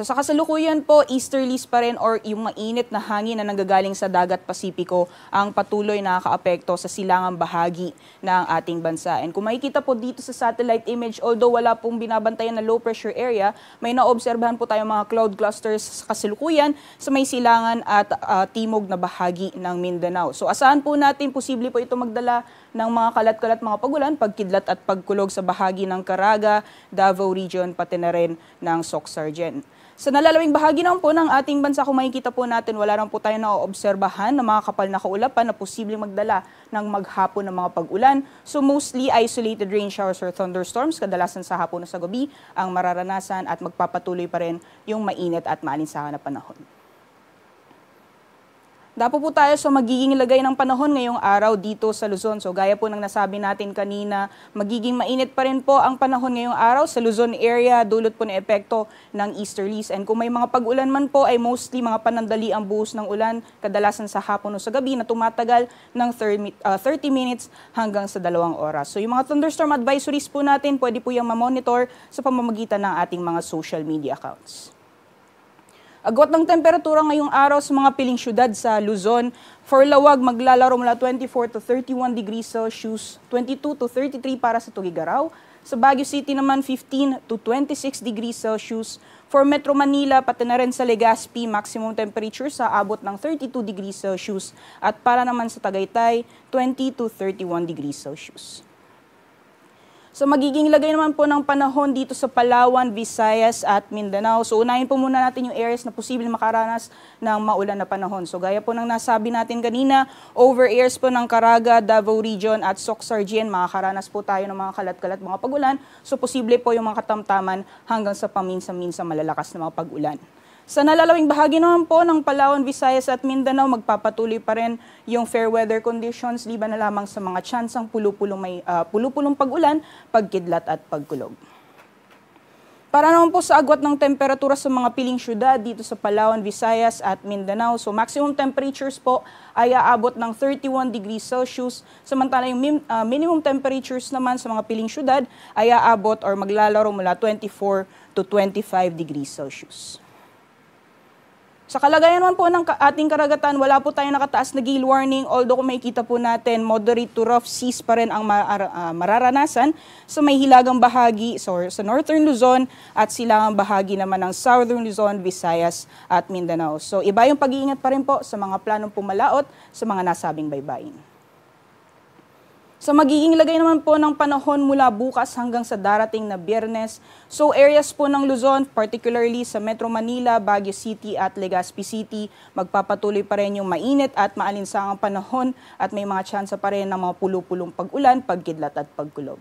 So sa kasalukuyan po, easterlies pa rin or yung mainit na hangin na nanggagaling sa dagat Pasipiko ang patuloy na nakaapekto sa silangang bahagi ng ating bansa. And kung makikita po dito sa satellite image, although wala pong binabantayan na low pressure area, may naobserbahan po tayo mga cloud clusters sa kasalukuyan sa may silangan at uh, timog na bahagi ng Mindanao. So asahan po natin, posible po ito magdala ng mga kalat-kalat mga pagulan, pagkidlat at pagkulog sa bahagi ng Caraga, Davao Region, pati na rin ng Soxargen. Sa nalalawing bahagi naman po ng ating bansa, kung makikita po natin, wala lang po tayo naoobserbahan ng mga kapal na kaulapan na posibleng magdala ng maghapon ng mga pag-ulan. So mostly isolated rain showers or thunderstorms, kadalasan sa hapon o sa gabi, ang mararanasan at magpapatuloy pa rin yung mainit at maalinsahan na panahon. Dapo po tayo sa magiging lagay ng panahon ngayong araw dito sa Luzon. So gaya po ng nasabi natin kanina, magiging mainit pa rin po ang panahon ngayong araw sa Luzon area dulot po ng epekto ng easterlies. And kung may mga pag-ulan man po ay mostly mga panandali ang buhos ng ulan, kadalasan sa hapon o sa gabi na tumatagal ng 30 ah, minutes hanggang sa dalawang oras. So yung mga thunderstorm advisories po natin, pwede po yung mamonitor sa pamamagitan ng ating mga social media accounts. Agwat ng temperatura ngayong araw sa mga piling syudad sa Luzon. For Lawag, maglalaro mula 24 to 31 degrees Celsius, 22 to 33 para sa Tugigaraw. Sa Baguio City naman, 15 to 26 degrees Celsius. For Metro Manila, pati na rin sa Legazpi, maximum temperature sa abot ng 32 degrees Celsius. At para naman sa Tagaytay, 20 to 31 degrees Celsius. So magiging lagay naman po ng panahon dito sa Palawan, Visayas at Mindanao. So unahin po muna natin yung areas na posibleng makaranas ng maulan na panahon. So gaya po ng nasabi natin kanina, over areas po ng Caraga, Davao Region at Soxargen, makakaranas po tayo ng mga kalat-kalat mga pagulan. So posible po yung mga katamtaman hanggang sa paminsan-minsan malalakas na mga pagulan. Sa nalalawing bahagi naman po ng Palawan, Visayas at Mindanao, magpapatuloy pa rin yung fair weather conditions liban na lamang sa mga tsansang pulupulong, may, uh, ah, pulupulong pag-ulan, pagkidlat at pagkulog. Para naman po sa agwat ng temperatura sa mga piling syudad dito sa Palawan, Visayas at Mindanao. So maximum temperatures po ay aabot ng 31 degrees Celsius. Samantala yung min, uh, ah, minimum temperatures naman sa mga piling syudad ay aabot or maglalaro mula 24 to 25 degrees Celsius. Sa kalagayan man po ng ating karagatan, wala po tayong nakataas na gale warning although may kita po natin, moderate to rough seas pa rin ang ah, mararanasan sa may hilagang bahagi so, sa northern Luzon at silangang bahagi naman ng southern Luzon, Visayas at Mindanao. So iba yung pag-iingat pa rin po sa mga planong pumalaot sa mga nasabing baybayin. Sa magiging lagay naman po ng panahon mula bukas hanggang sa darating na biyernes, so areas po ng Luzon, particularly sa Metro Manila, Baguio City at Legazpi City, magpapatuloy pa rin yung mainit at maalinsangang panahon at may mga tsansa pa rin ng mga pulupulong pag-ulan, pagkidlat at pagkulog.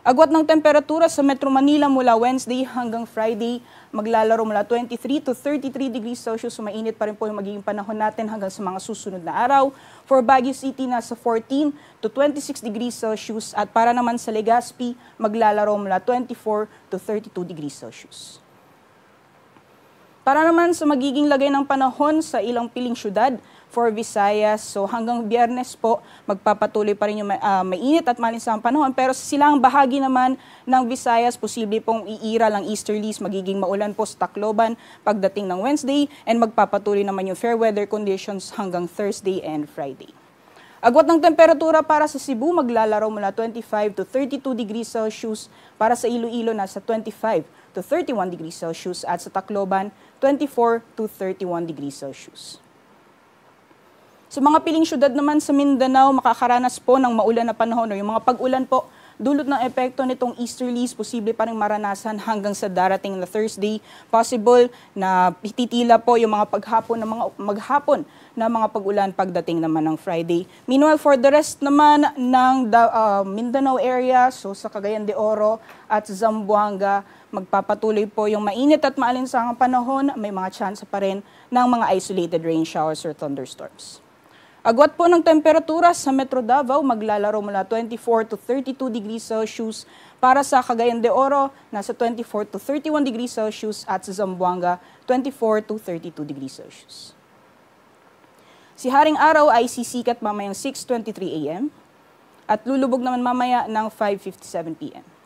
Agwat ng temperatura sa Metro Manila mula Wednesday hanggang Friday. Maglalaro mula 23 to 33 degrees Celsius. mainit pa rin po yung magiging panahon natin hanggang sa mga susunod na araw. For Baguio City, nasa 14 to 26 degrees Celsius. At para naman sa Legazpi, maglalaro mula 24 to 32 degrees Celsius. Para naman sa magiging lagay ng panahon sa ilang piling syudad for Visayas, so hanggang biyernes po magpapatuloy pa rin yung uh, mainit at malinsang panahon. Pero sa silang bahagi naman ng Visayas, posible pong iira lang easterlies, magiging maulan po sa Tacloban pagdating ng Wednesday and magpapatuloy naman yung fair weather conditions hanggang Thursday and Friday. Agwat ng temperatura para sa Cebu maglalaro mula 25 to 32 degrees Celsius para sa Iloilo nasa 25 to 31 degrees Celsius at sa Tacloban, 24 to 31 degrees Celsius. Sa mga piling syudad naman sa Mindanao, makakaranas po ng maulan na panahon o yung mga pag-ulan po Dulot ng epekto nitong easterlies, posible pa rin maranasan hanggang sa darating na Thursday. Possible na titila po yung mga paghapon ng mga maghapon na mga pag-ulan pagdating naman ng Friday. Meanwhile, for the rest naman ng the, uh, Mindanao area, so sa Cagayan de Oro at Zamboanga, magpapatuloy po yung mainit at maalinsangang panahon. May mga chance pa rin ng mga isolated rain showers or thunderstorms. Agwat po ng temperatura sa Metro Davao maglalaro mula 24 to 32 degrees Celsius para sa Cagayan de Oro nasa 24 to 31 degrees Celsius at sa Zamboanga 24 to 32 degrees Celsius. Si Haring Araw ay sisikat mamayang 6.23 a.m. at lulubog naman mamaya ng 5.57 p.m.